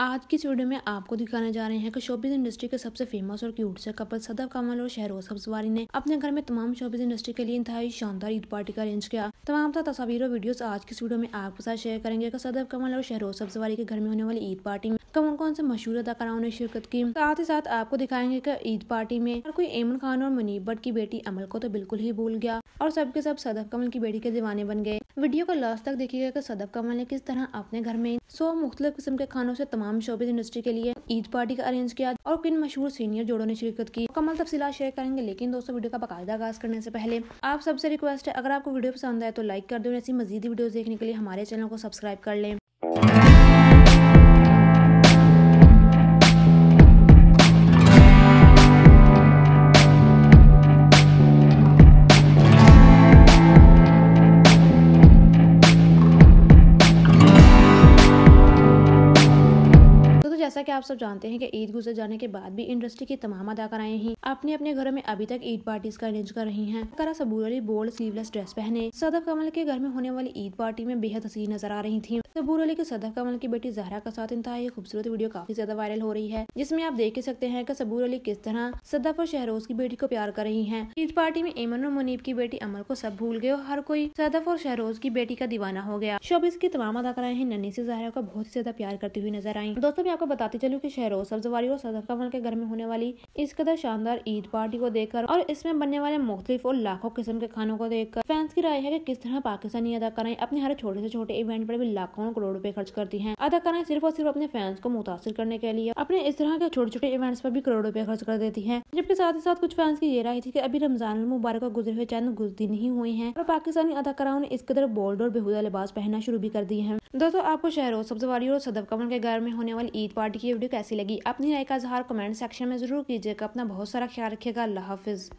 आज की वीडियो में आपको दिखाने जा रहे हैं कि शोबिज इंडस्ट्री के सबसे फेमस और क्यूट से कपल सदब कमल और शहरोज सब्जवारी ने अपने घर में तमाम शोबिज इंडस्ट्री के लिए इंतहाई शानदार ईद पार्टी का अरेंज किया तमाम तस्वीरों और वीडियोस आज की वीडियो में आपके साथ शेयर करेंगे कि सदब कमल और शहरोज सब्जवारी के घर में होने वाली ईद पार्टी में कौन कौन से मशहूर अदाकाराओं ने शिरकत की साथ ही साथ आपको दिखाएंगे कि ईद पार्टी में और कोई एमन खान और मुनीब भट्ट की बेटी अमल को तो बिल्कुल ही भूल गया और सबके सब सदफ कमल की बेटी के दीवाने बन गए वीडियो को लास्ट तक देखिएगा कि सदफ कमल ने किस तरह अपने घर में सौ मुख्तलिफ किस्म के खानों से तमाम शोबे इंडस्ट्री के लिए ईद पार्टी का अरेंज किया और किन मशहूर सीनियर जोड़ों ने शिरकत की कमल तफसीला शेयर करेंगे लेकिन दोस्तों वीडियो का बाकायदा आगाज करने से पहले आप सबसे रिक्वेस्ट है अगर आपको वीडियो पसंद आए तो लाइक कर दो ऐसी मजीदी वीडियो देखने के लिए हमारे चैनल को सब्सक्राइब कर लें जैसा कि आप सब जानते हैं कि ईद गुजर जाने के बाद भी इंडस्ट्री की तमाम अदाकाराएं ही अपने अपने घरों में अभी तक ईद पार्टीज का अरेंज कर रही हैं करा Saboor Ali bold sleeveless dress पहने सदफ कमल के घर में होने वाली ईद पार्टी में बेहद हसीन नजर आ रही थी सबूर अली के सदफ कमल की बेटी जहरा का साथ इंतहा खूबसूरत वीडियो काफी ज्यादा वायरल हो रही है जिसमें आप देख सकते हैं की सबूर अली किस तरह सदफ और शहरोज की बेटी को प्यार कर रही है ईद पार्टी में एमन और मुनीब की बेटी अमर को सब भूल गए और हर कोई सदफ और शहरोज की बेटी का दीवाना हो गया शोबिस की तमाम अदाकाराएं नन्नी से जहरा को बहुत ही ज्यादा प्यार करती हुई नजर आई दोस्तों मैं आपको बताते चलू की शहरों सब्जवारी और सदर कमल के घर में होने वाली इस कदर शानदार ईद पार्टी को देखकर और इसमें बनने वाले मुख्तलिफ और लाखों किस्म के खानों को देखकर फैंस की राय है कि किस तरह पाकिस्तानी अदाकाराएं अपने हर छोटे से छोटे इवेंट पर भी लाखों और करोड़ रुपए खर्च करती हैं अदाकाराएं सिर्फ और सिर्फ अपने फैंस को मुतासर करने के लिए अपने इस तरह के छोटे छोटे इवेंट्स पर भी करोड़ रुपए खर्च कर देती है जबकि साथ ही साथ कुछ फैंस की ये राय थी की अभी रमजान मुबारक गुजरे हुए चंद कुछ दिन ही हुए हैं और पाकिस्तानी अदाकाराओं ने इस कदर बोल्ड और बेहूदा लिबास पहनना शुरू भी कर दिए हैं दोस्तों आपको शहरोज सब्जवारी और सदब कमल के घर में होने वाली ईद पार्टी की वीडियो कैसी लगी अपनी राय का इजहार कमेंट सेक्शन में जरूर कीजिएगा अपना बहुत सारा ख्याल रखिएगा अल्लाह हाफिज़